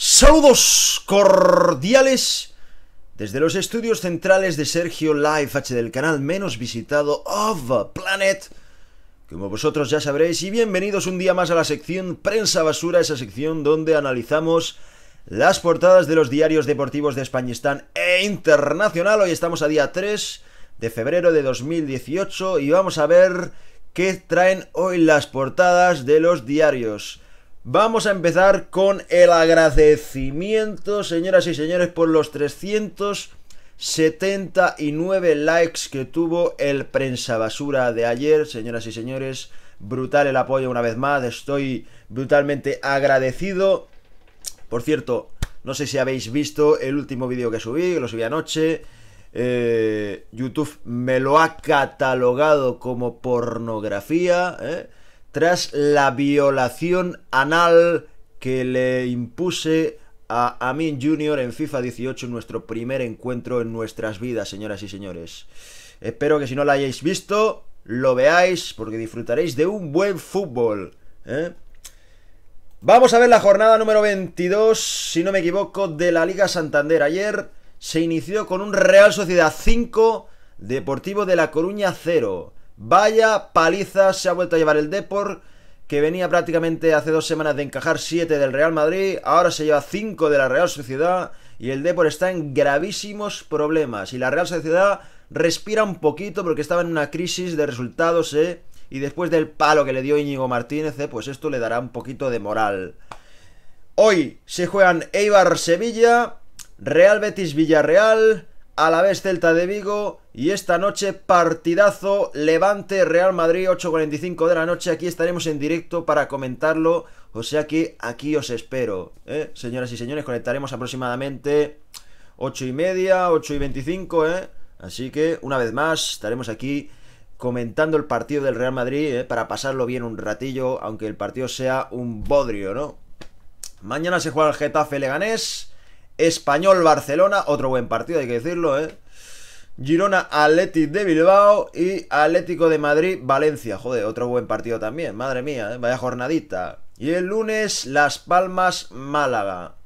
Saludos cordiales desde los estudios centrales de Sergio Live H del canal menos visitado of Planet. Como vosotros ya sabréis, y bienvenidos un día más a la sección Prensa Basura, esa sección donde analizamos las portadas de los diarios deportivos de Españistán e internacional. Hoy estamos a día 3 de febrero de 2018 y vamos a ver qué traen hoy las portadas de los diarios Vamos a empezar con el agradecimiento, señoras y señores, por los 379 likes que tuvo el prensa basura de ayer, señoras y señores. Brutal el apoyo una vez más, estoy brutalmente agradecido. Por cierto, no sé si habéis visto el último vídeo que subí, lo subí anoche. Eh, YouTube me lo ha catalogado como pornografía. ¿eh? tras la violación anal que le impuse a Amin Junior en FIFA 18, nuestro primer encuentro en nuestras vidas, señoras y señores. Espero que si no lo hayáis visto, lo veáis, porque disfrutaréis de un buen fútbol. ¿eh? Vamos a ver la jornada número 22, si no me equivoco, de la Liga Santander. Ayer se inició con un Real Sociedad 5, Deportivo de La Coruña 0. Vaya paliza se ha vuelto a llevar el Depor, que venía prácticamente hace dos semanas de encajar 7 del Real Madrid, ahora se lleva 5 de la Real Sociedad y el Depor está en gravísimos problemas. Y la Real Sociedad respira un poquito porque estaba en una crisis de resultados, ¿eh? Y después del palo que le dio Íñigo Martínez, ¿eh? pues esto le dará un poquito de moral. Hoy se juegan Eibar-Sevilla, Real Betis-Villarreal, a la vez Celta de Vigo y esta noche partidazo Levante Real Madrid 8.45 de la noche. Aquí estaremos en directo para comentarlo. O sea que aquí os espero. ¿eh? Señoras y señores, conectaremos aproximadamente 8 y media, 8 y 25. ¿eh? Así que una vez más estaremos aquí comentando el partido del Real Madrid ¿eh? para pasarlo bien un ratillo, aunque el partido sea un bodrio, ¿no? Mañana se juega el Getafe Leganés. Español Barcelona, otro buen partido, hay que decirlo, ¿eh? Girona Atleti de Bilbao y Atlético de Madrid Valencia. Joder, otro buen partido también, madre mía, ¿eh? vaya jornadita. Y el lunes Las Palmas Málaga.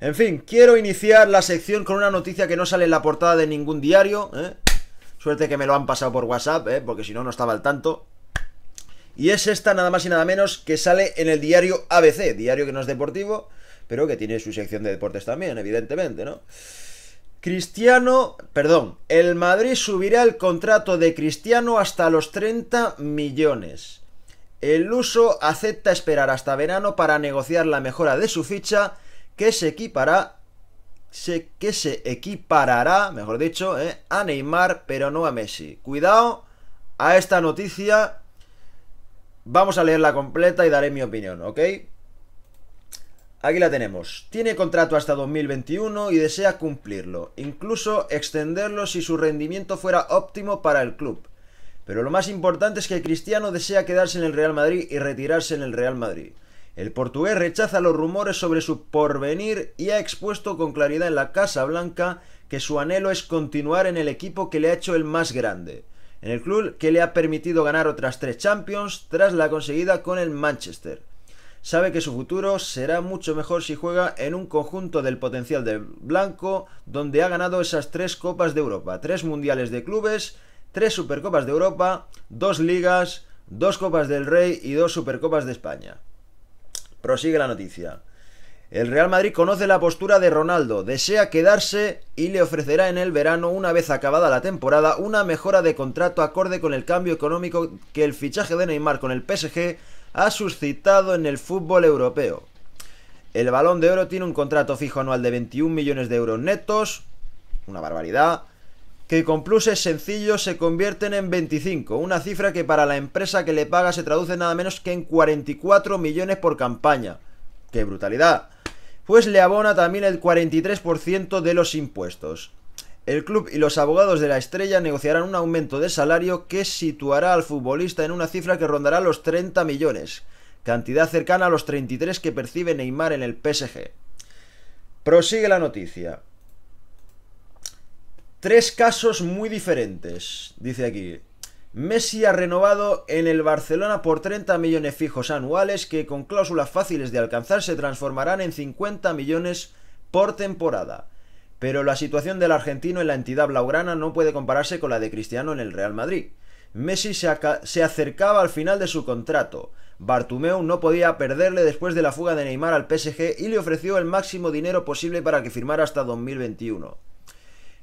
En fin, quiero iniciar la sección con una noticia que no sale en la portada de ningún diario. ¿eh? Suerte que me lo han pasado por WhatsApp, ¿eh? porque si no, no estaba al tanto. Y es esta nada más y nada menos que sale en el diario ABC, diario que no es deportivo pero que tiene su sección de deportes también, evidentemente, ¿no? Cristiano, perdón, el Madrid subirá el contrato de Cristiano hasta los 30 millones. El uso acepta esperar hasta verano para negociar la mejora de su ficha, que se equipará, que se equiparará, mejor dicho, eh, a Neymar, pero no a Messi. Cuidado a esta noticia. Vamos a leerla completa y daré mi opinión, ¿ok? Aquí la tenemos. Tiene contrato hasta 2021 y desea cumplirlo, incluso extenderlo si su rendimiento fuera óptimo para el club. Pero lo más importante es que Cristiano desea quedarse en el Real Madrid y retirarse en el Real Madrid. El portugués rechaza los rumores sobre su porvenir y ha expuesto con claridad en la Casa Blanca que su anhelo es continuar en el equipo que le ha hecho el más grande, en el club que le ha permitido ganar otras tres Champions tras la conseguida con el Manchester sabe que su futuro será mucho mejor si juega en un conjunto del potencial del blanco, donde ha ganado esas tres Copas de Europa, tres Mundiales de Clubes, tres Supercopas de Europa, dos Ligas, dos Copas del Rey y dos Supercopas de España. Prosigue la noticia. El Real Madrid conoce la postura de Ronaldo, desea quedarse y le ofrecerá en el verano, una vez acabada la temporada, una mejora de contrato acorde con el cambio económico que el fichaje de Neymar con el PSG ha suscitado en el fútbol europeo. El balón de oro tiene un contrato fijo anual de 21 millones de euros netos, una barbaridad, que con pluses sencillos se convierten en 25, una cifra que para la empresa que le paga se traduce nada menos que en 44 millones por campaña. ¡Qué brutalidad! Pues le abona también el 43% de los impuestos. El club y los abogados de la estrella negociarán un aumento de salario que situará al futbolista en una cifra que rondará los 30 millones, cantidad cercana a los 33 que percibe Neymar en el PSG. Prosigue la noticia. Tres casos muy diferentes, dice aquí. Messi ha renovado en el Barcelona por 30 millones fijos anuales que con cláusulas fáciles de alcanzar se transformarán en 50 millones por temporada. Pero la situación del argentino en la entidad blaugrana no puede compararse con la de Cristiano en el Real Madrid. Messi se, acercaba al final de su contrato. Bartumeu no podía perderle después de la fuga de Neymar al PSG y le ofreció el máximo dinero posible para que firmara hasta 2021.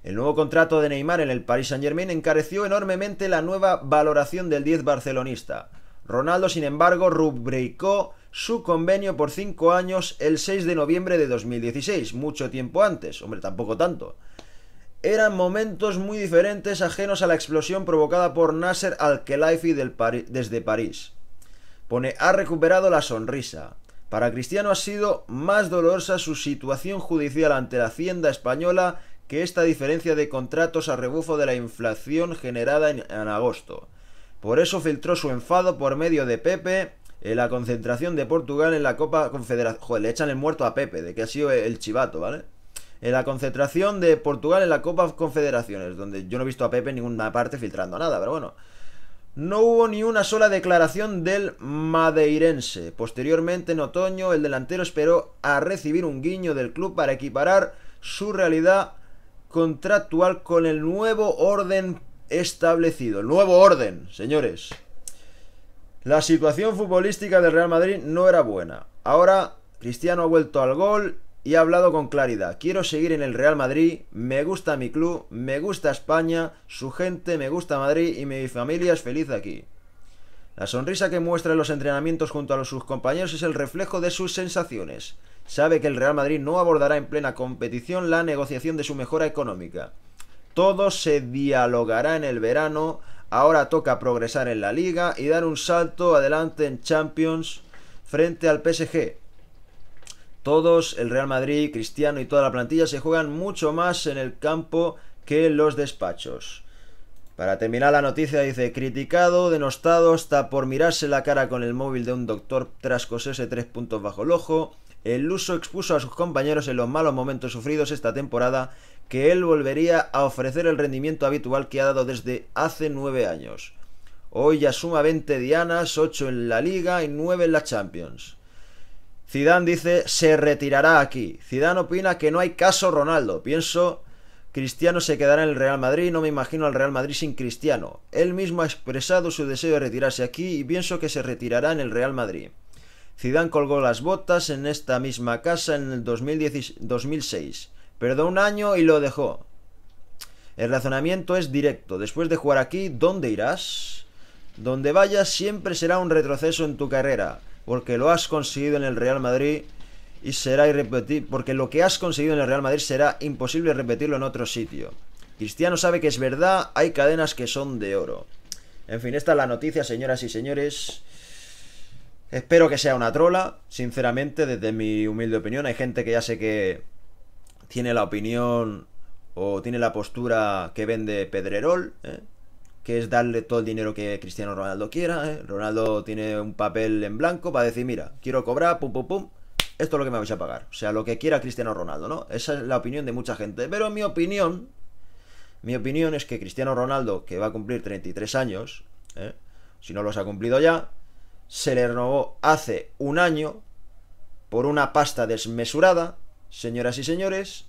El nuevo contrato de Neymar en el Paris Saint-Germain encareció enormemente la nueva valoración del 10 barcelonista. Ronaldo, sin embargo, rubricó su convenio por 5 años el 6 de noviembre de 2016, mucho tiempo antes, hombre, tampoco tanto. Eran momentos muy diferentes ajenos a la explosión provocada por Nasser al-Khelaifi desde París. Pone, ha recuperado la sonrisa. Para Cristiano ha sido más dolorosa su situación judicial ante la Hacienda española que esta diferencia de contratos a rebufo de la inflación generada en agosto. Por eso filtró su enfado por medio de Pepe, en la concentración de Portugal en la Copa Confederaciones. Joder, le echan el muerto a Pepe, de que ha sido el chivato, ¿vale? En la concentración de Portugal en la Copa Confederaciones, donde yo no he visto a Pepe en ninguna parte filtrando nada, pero bueno. No hubo ni una sola declaración del madeirense. Posteriormente, en otoño, el delantero esperó a recibir un guiño del club para equiparar su realidad contractual con el nuevo orden establecido. El nuevo orden, señores. La situación futbolística del Real Madrid no era buena. Ahora Cristiano ha vuelto al gol y ha hablado con claridad. Quiero seguir en el Real Madrid, me gusta mi club, me gusta España, su gente, me gusta Madrid y mi familia es feliz aquí. La sonrisa que muestra en los entrenamientos junto a sus compañeros es el reflejo de sus sensaciones. Sabe que el Real Madrid no abordará en plena competición la negociación de su mejora económica. Todo se dialogará en el verano Ahora toca progresar en la liga y dar un salto adelante en Champions frente al PSG. Todos, el Real Madrid, Cristiano y toda la plantilla se juegan mucho más en el campo que en los despachos. Para terminar la noticia dice, criticado, denostado hasta por mirarse la cara con el móvil de un doctor tras coserse tres puntos bajo el ojo, el luso expuso a sus compañeros en los malos momentos sufridos esta temporada que él volvería a ofrecer el rendimiento habitual que ha dado desde hace nueve años. Hoy ya suma 20 dianas, 8 en la Liga y 9 en la Champions. Zidane dice, se retirará aquí. Zidane opina que no hay caso Ronaldo. Pienso, Cristiano se quedará en el Real Madrid, no me imagino al Real Madrid sin Cristiano. Él mismo ha expresado su deseo de retirarse aquí y pienso que se retirará en el Real Madrid. Zidane colgó las botas en esta misma casa en el 2006... Perdó un año y lo dejó. El razonamiento es directo. Después de jugar aquí, ¿dónde irás? Donde vayas siempre será un retroceso en tu carrera, porque lo has conseguido en el Real Madrid y será irrepetible, porque lo que has conseguido en el Real Madrid será imposible repetirlo en otro sitio. Cristiano sabe que es verdad, hay cadenas que son de oro. En fin, esta es la noticia, señoras y señores. Espero que sea una trola, sinceramente, desde mi humilde opinión. Hay gente que ya sé que tiene la opinión o tiene la postura que vende Pedrerol, ¿eh? que es darle todo el dinero que Cristiano Ronaldo quiera. ¿eh? Ronaldo tiene un papel en blanco para decir, mira, quiero cobrar, pum, pum, pum, esto es lo que me vais a pagar. O sea, lo que quiera Cristiano Ronaldo, ¿no? Esa es la opinión de mucha gente. Pero mi opinión, mi opinión es que Cristiano Ronaldo, que va a cumplir 33 años, ¿eh? si no los ha cumplido ya, se le renovó hace un año por una pasta desmesurada señoras y señores,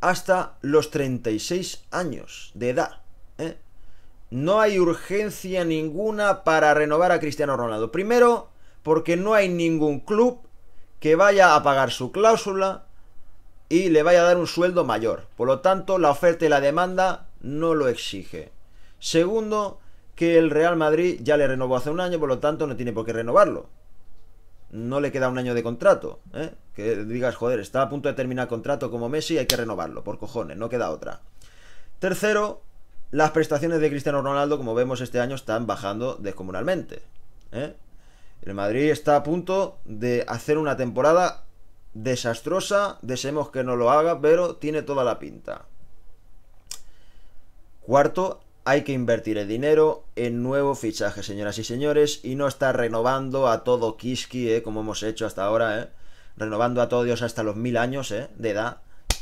hasta los 36 años de edad. ¿eh? No hay urgencia ninguna para renovar a Cristiano Ronaldo. Primero, porque no hay ningún club que vaya a pagar su cláusula y le vaya a dar un sueldo mayor. Por lo tanto, la oferta y la demanda no lo exige. Segundo, que el Real Madrid ya le renovó hace un año, por lo tanto no tiene por qué renovarlo. No le queda un año de contrato. ¿eh? Que digas, joder, está a punto de terminar contrato como Messi, hay que renovarlo, por cojones, no queda otra. Tercero, las prestaciones de Cristiano Ronaldo, como vemos este año, están bajando descomunalmente. ¿eh? El Madrid está a punto de hacer una temporada desastrosa, deseemos que no lo haga, pero tiene toda la pinta. Cuarto, hay que invertir el dinero en nuevo fichaje, señoras y señores, y no estar renovando a todo Kiski, ¿eh? como hemos hecho hasta ahora, ¿eh? renovando a todos Dios hasta los mil años ¿eh? de edad,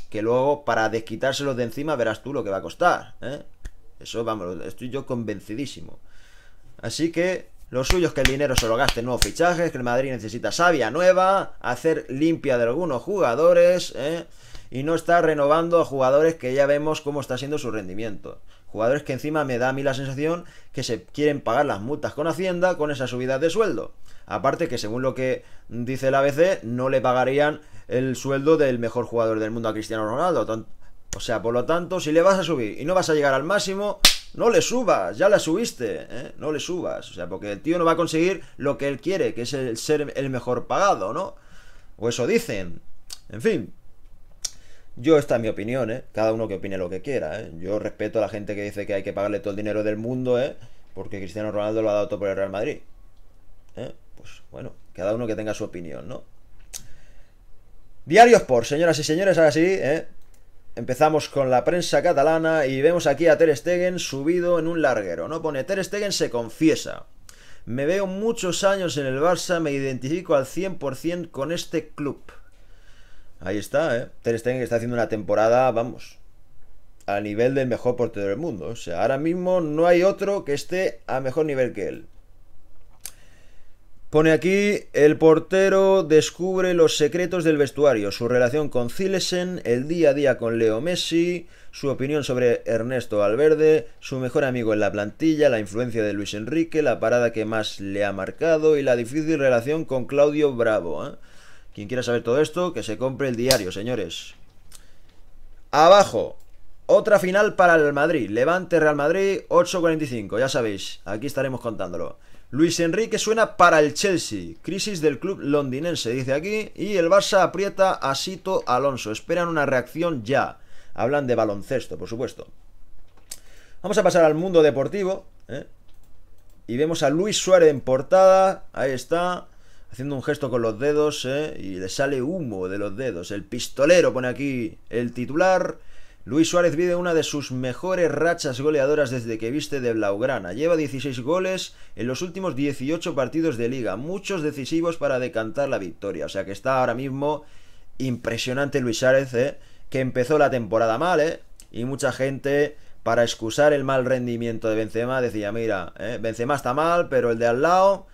que luego para desquitárselos de encima verás tú lo que va a costar. ¿eh? Eso, vamos, estoy yo convencidísimo. Así que lo suyo es que el dinero se lo gaste en nuevos fichajes, que el Madrid necesita savia nueva, hacer limpia de algunos jugadores, ¿eh? y no está renovando a jugadores que ya vemos cómo está siendo su rendimiento. Jugadores que encima me da a mí la sensación que se quieren pagar las multas con Hacienda con esa subida de sueldo. Aparte que según lo que dice el ABC, no le pagarían el sueldo del mejor jugador del mundo a Cristiano Ronaldo. O sea, por lo tanto, si le vas a subir y no vas a llegar al máximo, no le subas, ya la subiste, ¿eh? no le subas. O sea, porque el tío no va a conseguir lo que él quiere, que es el ser el mejor pagado, ¿no? O eso dicen. En fin, yo, esta es mi opinión, ¿eh? Cada uno que opine lo que quiera, ¿eh? Yo respeto a la gente que dice que hay que pagarle todo el dinero del mundo, ¿eh? Porque Cristiano Ronaldo lo ha dado todo por el Real Madrid. ¿Eh? Pues bueno, cada uno que tenga su opinión, ¿no? Diarios por, señoras y señores, ahora sí, ¿eh? Empezamos con la prensa catalana y vemos aquí a Ter Stegen subido en un larguero, ¿no? Pone, Ter Stegen se confiesa. Me veo muchos años en el Barça, me identifico al 100% con este club. Ahí está, ¿eh? Ter Stegen está haciendo una temporada, vamos, a nivel del mejor portero del mundo. O sea, ahora mismo no hay otro que esté a mejor nivel que él. Pone aquí, el portero descubre los secretos del vestuario, su relación con Zilesen, el día a día con Leo Messi, su opinión sobre Ernesto Valverde, su mejor amigo en la plantilla, la influencia de Luis Enrique, la parada que más le ha marcado y la difícil relación con Claudio Bravo. ¿eh? Quien quiera saber todo esto, que se compre el diario, señores. Abajo. Otra final para el Madrid. Levante Real Madrid, 8.45. Ya sabéis, aquí estaremos contándolo. Luis Enrique suena para el Chelsea. Crisis del club londinense, dice aquí. Y el Barça aprieta a Sito Alonso. Esperan una reacción ya. Hablan de baloncesto, por supuesto. Vamos a pasar al mundo deportivo. ¿eh? Y vemos a Luis Suárez en portada. Ahí está haciendo un gesto con los dedos, ¿eh? y le sale humo de los dedos. El pistolero pone aquí el titular. Luis Suárez vive una de sus mejores rachas goleadoras desde que viste de Blaugrana. Lleva 16 goles en los últimos 18 partidos de liga, muchos decisivos para decantar la victoria. O sea que está ahora mismo impresionante Luis Suárez, ¿eh? que empezó la temporada mal, ¿eh? y mucha gente para excusar el mal rendimiento de Benzema decía, mira, ¿eh? Benzema está mal, pero el de al lado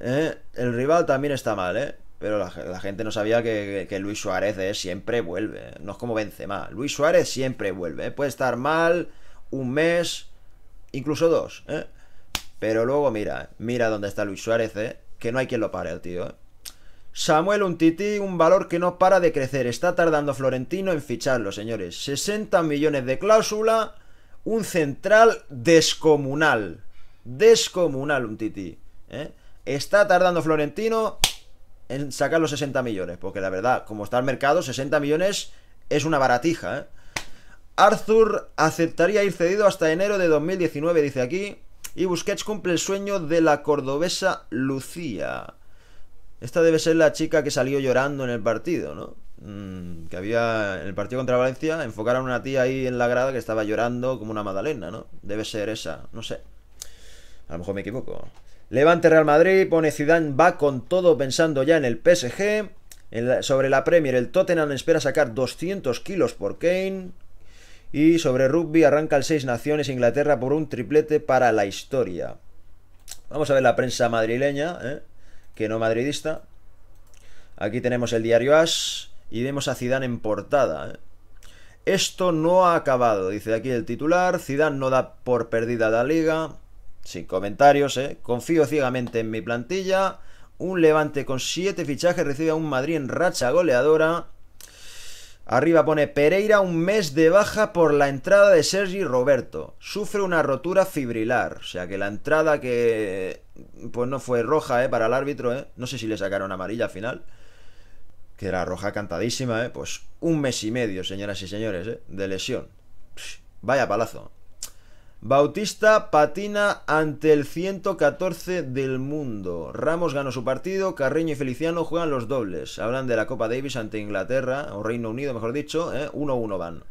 eh, el rival también está mal, ¿eh? Pero la, gente no sabía que, Luis Suárez ¿eh? siempre vuelve. No es como Benzema. Luis Suárez siempre vuelve. ¿eh? Puede estar mal un mes, incluso dos, ¿eh? Pero luego mira, mira dónde está Luis Suárez, ¿eh? Que no hay quien lo pare, el tío, ¿eh? Samuel Untiti, un valor que no para de crecer. Está tardando Florentino en ficharlo, señores. 60 millones de cláusula, un central descomunal. Descomunal Untiti, ¿eh? Está tardando Florentino en sacar los 60 millones. Porque la verdad, como está el mercado, 60 millones es una baratija. ¿eh? Arthur aceptaría ir cedido hasta enero de 2019, dice aquí. Y Busquets cumple el sueño de la cordobesa Lucía. Esta debe ser la chica que salió llorando en el partido, ¿no? Mm, que había en el partido contra Valencia, enfocaron a una tía ahí en la grada que estaba llorando como una Madalena, ¿no? Debe ser esa, no sé. A lo mejor me equivoco. Levante Real Madrid, pone Zidane, va con todo pensando ya en el PSG. sobre la Premier, el Tottenham espera sacar 200 kilos por Kane. Y sobre rugby arranca el Seis Naciones Inglaterra por un triplete para la historia. Vamos a ver la prensa madrileña, ¿eh? que no madridista. Aquí tenemos el diario As y vemos a Zidane en portada. ¿eh? Esto no ha acabado, dice aquí el titular. Zidane no da por perdida la liga. Sin comentarios, ¿eh? Confío ciegamente en mi plantilla. Un Levante con siete fichajes recibe a un Madrid en racha goleadora. Arriba pone Pereira un mes de baja por la entrada de Sergi Roberto. Sufre una rotura fibrilar. O sea que la entrada que pues no fue roja ¿eh? para el árbitro. ¿eh? No sé si le sacaron amarilla al final. Que era roja cantadísima. ¿eh? Pues un mes y medio, señoras y señores, ¿eh? de lesión. vaya palazo. Bautista patina ante el 114 del mundo. Ramos ganó su partido, Carreño y Feliciano juegan los dobles. Hablan de la Copa Davis ante Inglaterra, o Reino Unido mejor dicho, 1-1 ¿eh? van.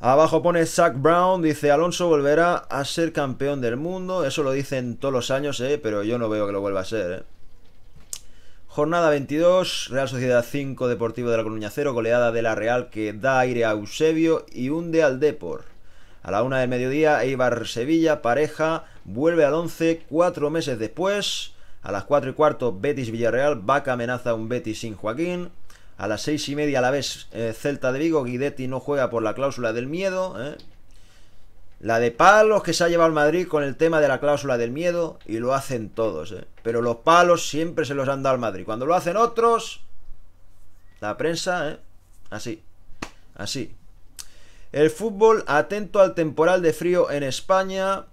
Abajo pone Zach Brown, dice Alonso volverá a ser campeón del mundo. Eso lo dicen todos los años, ¿eh? pero yo no veo que lo vuelva a ser. ¿eh? Jornada 22, Real Sociedad 5, Deportivo de la Coruña 0, goleada de la Real que da aire a Eusebio y hunde al Depor. A la una del mediodía, Eibar Sevilla, pareja, vuelve al 11 cuatro meses después. A las cuatro y cuarto, Betis Villarreal, Vaca amenaza a un Betis sin Joaquín. A las seis y media, a la vez, eh, Celta de Vigo, Guidetti no juega por la cláusula del miedo. ¿eh? La de palos que se ha llevado al Madrid con el tema de la cláusula del miedo y lo hacen todos. ¿eh? Pero los palos siempre se los han dado al Madrid. Cuando lo hacen otros, la prensa, así, así. El fútbol atento al temporal de frío en España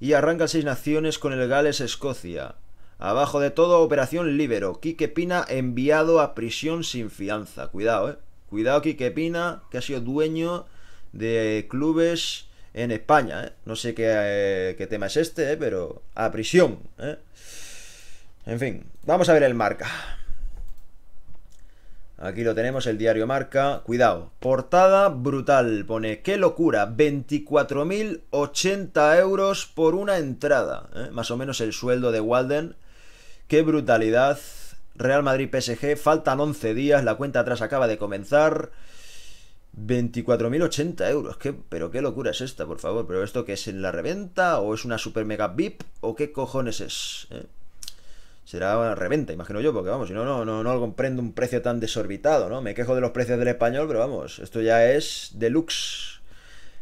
y arranca seis naciones con el Gales-Escocia. Abajo de todo, Operación Libero. Quique Pina enviado a prisión sin fianza. Cuidado, eh. Cuidado, Quique Pina, que ha sido dueño de clubes en España. Eh. No sé eh, qué, tema es este, eh, pero a prisión. En fin, vamos a ver el marca. Aquí lo tenemos, el diario Marca. Cuidado. Portada brutal. Pone, qué locura. 24.080 euros por una entrada. ¿eh? Más o menos el sueldo de Walden. Qué brutalidad. Real Madrid PSG. Faltan 11 días. La cuenta atrás acaba de comenzar. 24.080 euros. ¿Qué, pero qué locura es esta, por favor. ¿Pero esto que es en la reventa? ¿O es una super mega VIP? ¿O qué cojones es? ¿eh? será reventa, imagino yo, porque vamos, si no, no, no, no comprendo un precio tan desorbitado, ¿no? Me quejo de los precios del español, pero vamos, esto ya es deluxe.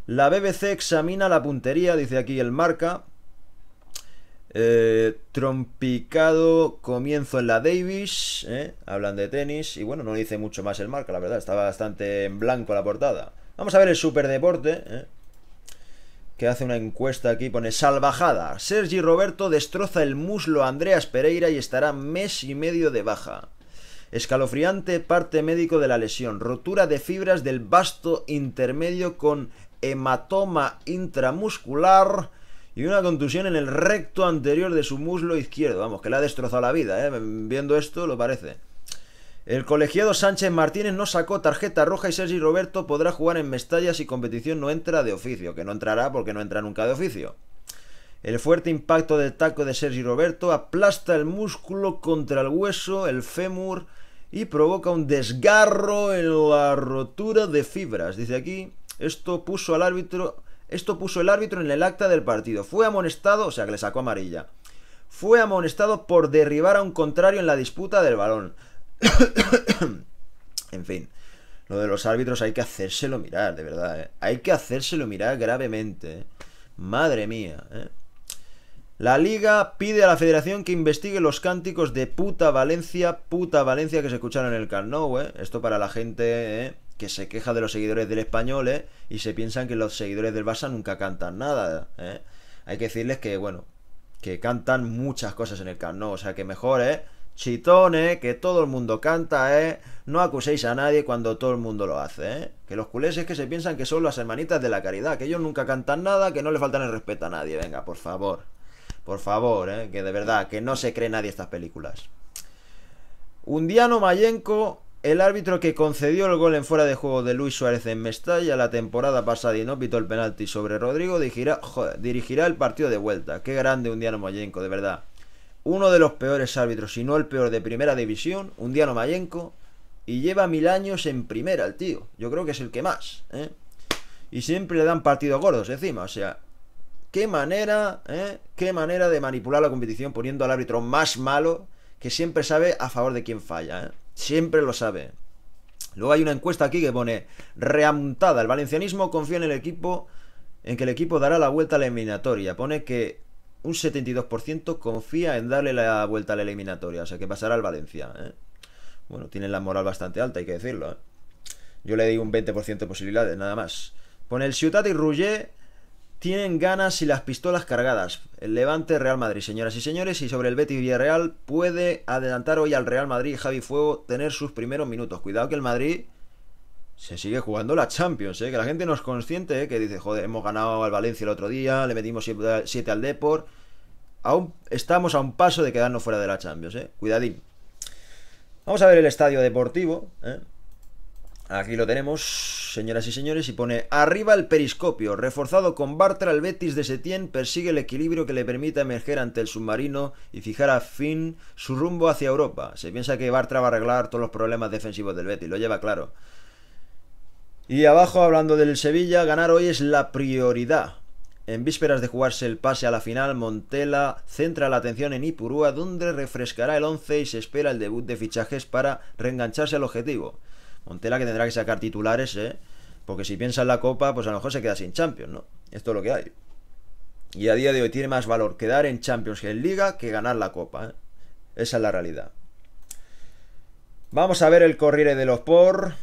La BBC examina la puntería, dice aquí el marca. Eh, trompicado, comienzo en la Davis, ¿eh? hablan de tenis, y bueno, no dice mucho más el marca, la verdad, está bastante en blanco la portada. Vamos a ver el superdeporte, ¿eh? que hace una encuesta aquí, pone salvajada. Sergi Roberto destroza el muslo a Andreas Pereira y estará mes y medio de baja. Escalofriante parte médico de la lesión. Rotura de fibras del vasto intermedio con hematoma intramuscular y una contusión en el recto anterior de su muslo izquierdo. Vamos, que le ha destrozado la vida, ¿eh? Viendo esto lo parece. El colegiado Sánchez Martínez no sacó tarjeta roja y Sergi Roberto podrá jugar en Mestalla si competición no entra de oficio, que no entrará porque no entra nunca de oficio. El fuerte impacto del taco de Sergi Roberto aplasta el músculo contra el hueso, el fémur y provoca un desgarro en la rotura de fibras. Dice aquí, esto puso al árbitro, esto puso el árbitro en el acta del partido. Fue amonestado, o sea que le sacó amarilla. Fue amonestado por derribar a un contrario en la disputa del balón. en fin, lo de los árbitros hay que hacérselo mirar, de verdad. ¿eh? Hay que hacérselo mirar gravemente. ¿eh? Madre mía. ¿eh? La liga pide a la federación que investigue los cánticos de puta Valencia, puta Valencia que se escucharon en el Camp Nou, Esto para la gente que se queja de los seguidores del español, Y se piensan que los seguidores del Barça nunca cantan nada, Hay que decirles que, bueno, que cantan muchas cosas en el Camp Nou, o sea que mejor, ¿eh? chitones que todo el mundo canta, ¿eh? No acuséis a nadie cuando todo el mundo lo hace, ¿eh? Que los culés es que se piensan que son las hermanitas de la caridad, que ellos nunca cantan nada, que no le faltan el respeto a nadie. Venga, por favor. Por favor, ¿eh? Que de verdad, que no se cree nadie estas películas. Undiano Mayenco, el árbitro que concedió el gol en fuera de juego de Luis Suárez en Mestalla la temporada pasada y no pitó el penalti sobre Rodrigo, dirigirá, dirigirá el partido de vuelta. Qué grande Undiano Mayenco, de verdad uno de los peores árbitros, si no el peor de primera división, un Diano Mayenco, y lleva mil años en primera el tío. Yo creo que es el que más, ¿eh? Y siempre le dan partidos gordos encima, o sea, qué manera, ¿eh? Qué manera de manipular la competición poniendo al árbitro más malo, que siempre sabe a favor de quién falla, ¿eh? Siempre lo sabe. Luego hay una encuesta aquí que pone, reamuntada, el valencianismo confía en el equipo, en que el equipo dará la vuelta a la eliminatoria. Pone que un 72% confía en darle la vuelta a la eliminatoria, o sea que pasará al Valencia. ¿eh? Bueno, tienen la moral bastante alta, hay que decirlo. ¿eh? Yo le digo un 20% de posibilidades, nada más. Con el Ciutat y Rouget tienen ganas y las pistolas cargadas. El Levante Real Madrid, señoras y señores, y sobre el Betis Villarreal puede adelantar hoy al Real Madrid Javi Fuego tener sus primeros minutos. Cuidado que el Madrid se sigue jugando la Champions, ¿eh? que la gente no es consciente, ¿eh? que dice, joder, hemos ganado al Valencia el otro día, le metimos 7 al Deport. Aún estamos a un paso de quedarnos fuera de la Champions, ¿eh? cuidadín. Vamos a ver el estadio deportivo. ¿eh? Aquí lo tenemos, señoras y señores, y pone arriba el periscopio, reforzado con Bartra, el Betis de Setién persigue el equilibrio que le permita emerger ante el submarino y fijar a fin su rumbo hacia Europa. Se piensa que Bartra va a arreglar todos los problemas defensivos del Betis, lo lleva claro. Y abajo, hablando del Sevilla, ganar hoy es la prioridad. En vísperas de jugarse el pase a la final, Montela centra la atención en Ipurúa, donde refrescará el 11 y se espera el debut de fichajes para reengancharse al objetivo. Montela que tendrá que sacar titulares, ¿eh? Porque si piensa en la Copa, pues a lo mejor se queda sin Champions, ¿no? Esto es lo que hay. Y a día de hoy tiene más valor quedar en Champions que en Liga que ganar la Copa, ¿eh? Esa es la realidad. Vamos a ver el corriere de los por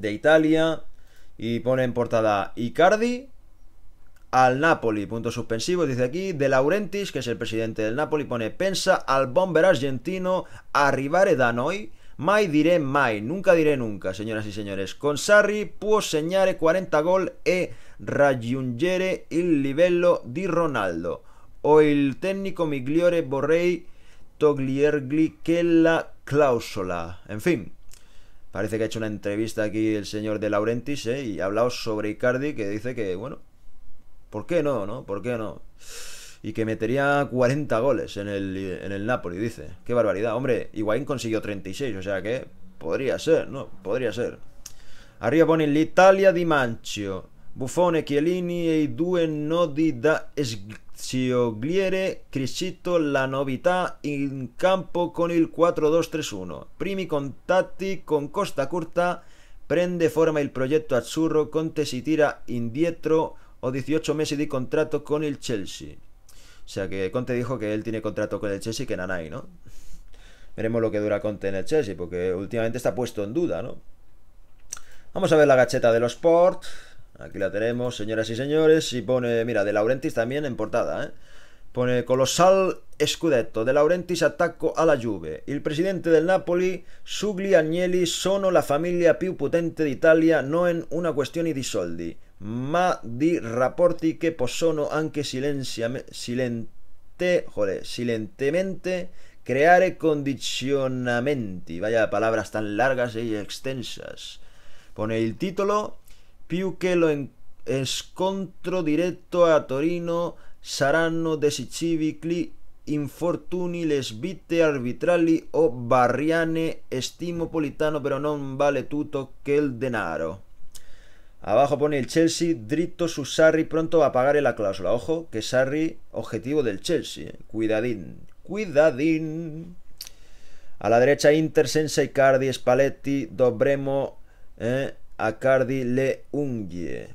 de Italia. Y pone en portada Icardi al Napoli, punto suspensivo, dice aquí, De Laurentiis, que es el presidente del Napoli, pone, pensa al bomber argentino Arribare da noi, mai diré mai, nunca diré nunca, señoras y señores, con Sarri può segnare 40 gol e raggiungere il livello di Ronaldo, o il tecnico migliore borrei togliergli la clausola, en fin, Parece que ha hecho una entrevista aquí el señor de Laurentis ¿eh? y ha hablado sobre Icardi que dice que, bueno, ¿por qué no, no? ¿Por qué no? Y que metería 40 goles en el, en el Napoli, dice. Qué barbaridad. Hombre, Higuaín consiguió 36, o sea que podría ser, ¿no? Podría ser. Arriba ponen l'Italia di Mancio. Buffone, Chiellini e i due nodi da Gliere Crisito, la novità in campo con il 4-2-3-1. Primi contatti con Costa Curta, prende forma il progetto Azzurro, Conte si tira indietro o 18 meses de contrato con el Chelsea. O sea que Conte dijo que él tiene contrato con el Chelsea que Nanay, ¿no? Veremos lo que dura Conte en el Chelsea, porque últimamente está puesto en duda, ¿no? Vamos a ver la gacheta de los sports Aquí la tenemos, señoras y señores. Y pone, mira, de Laurentis también en portada, ¿eh? Pone colosal scudetto. De Laurentiis a la Juve. el presidente del Napoli, Sugli Agnelli, sono la familia più potente d'Italia, en una questione di soldi, ma di rapporti che possono anche silente, joder, silentemente creare condizionamenti Vaya palabras tan largas y extensas. Pone el título più che lo scontro diretto a Torino saranno decisivi gli infortuni, le arbitrali o barriane, estimo Politano, però non vale tutto che il denaro. Abajo pone el Chelsea, dritto su Sarri pronto a pagar la cláusula. Ojo, que Sarri, objetivo del Chelsea. Eh. Cuidadín, cuidadín. A la derecha Inter, Sensei, Cardi, Spalletti, Dobremo, eh, Acardi unguie.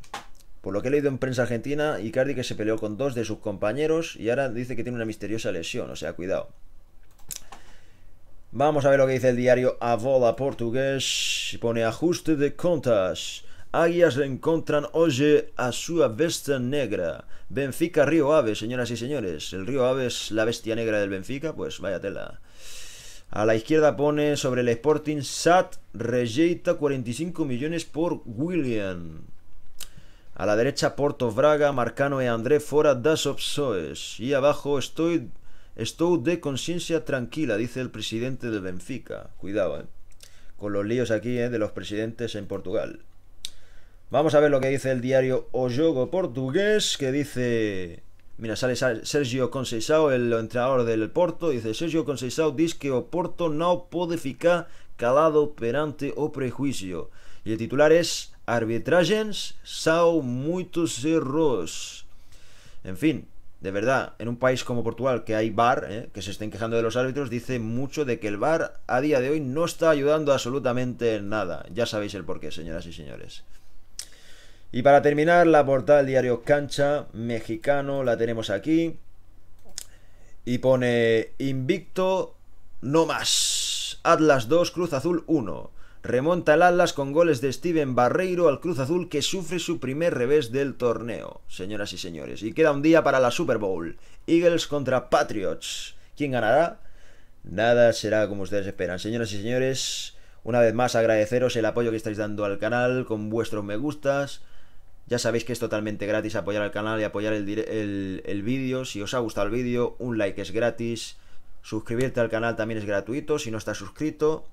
Por lo que he leído en prensa argentina, Icardi que se peleó con dos de sus compañeros y ahora dice que tiene una misteriosa lesión, o sea, cuidado. Vamos a ver lo que dice el diario Avola portugués. Pone ajuste de contas. Águilas encuentran hoy a su bestia negra. Benfica Río Ave, señoras y señores. El Río Ave es la bestia negra del Benfica, pues vaya tela. A la izquierda pone sobre el Sporting Sat rejeita 45 millones por William. A la derecha Porto Braga, Marcano e André fora das opções. Y abajo estoy, de conciencia tranquila, dice el presidente de Benfica. Cuidado, eh, Con los líos aquí eh, de los presidentes en Portugal. Vamos a ver lo que dice el diario O Jogo Portugués, que dice... Mira, sale Sergio Conceição, el entrenador del Porto, dice Sergio Conceição dice que o Porto no puede ficar calado perante o prejuicio. Y el titular es Arbitragens são muitos erros. En fin, de verdad, en un país como Portugal, que hay VAR, eh, que se estén quejando de los árbitros, dice mucho de que el VAR a día de hoy no está ayudando absolutamente en nada. Ya sabéis el porqué, señoras y señores. Y para terminar, la portada del diario Cancha mexicano la tenemos aquí. Y pone Invicto no más. Atlas 2, Cruz Azul 1. Remonta el Atlas con goles de Steven Barreiro al Cruz Azul que sufre su primer revés del torneo, señoras y señores. Y queda un día para la Super Bowl. Eagles contra Patriots. ¿Quién ganará? Nada será como ustedes esperan. Señoras y señores, una vez más agradeceros el apoyo que estáis dando al canal con vuestros me gustas, ya sabéis que es totalmente gratis apoyar al canal y apoyar el, vídeo. Si os ha gustado el vídeo, un like es gratis. Suscribirte al canal también es gratuito si no estás suscrito.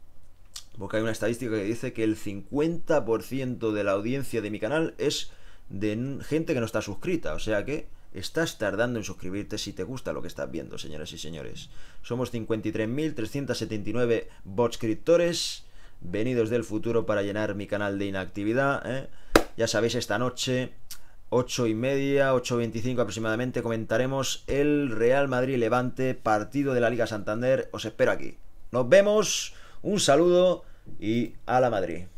Porque hay una estadística que dice que el 50% de la audiencia de mi canal es de gente que no está suscrita. O sea que estás tardando en suscribirte si te gusta lo que estás viendo, señoras y señores. Somos 53.379 botscriptores venidos del futuro para llenar mi canal de inactividad. ¿eh? Ya sabéis, esta noche, 8 y media, 8.25 aproximadamente, comentaremos el Real Madrid-Levante, partido de la Liga Santander. Os espero aquí. Nos vemos, un saludo y a la Madrid.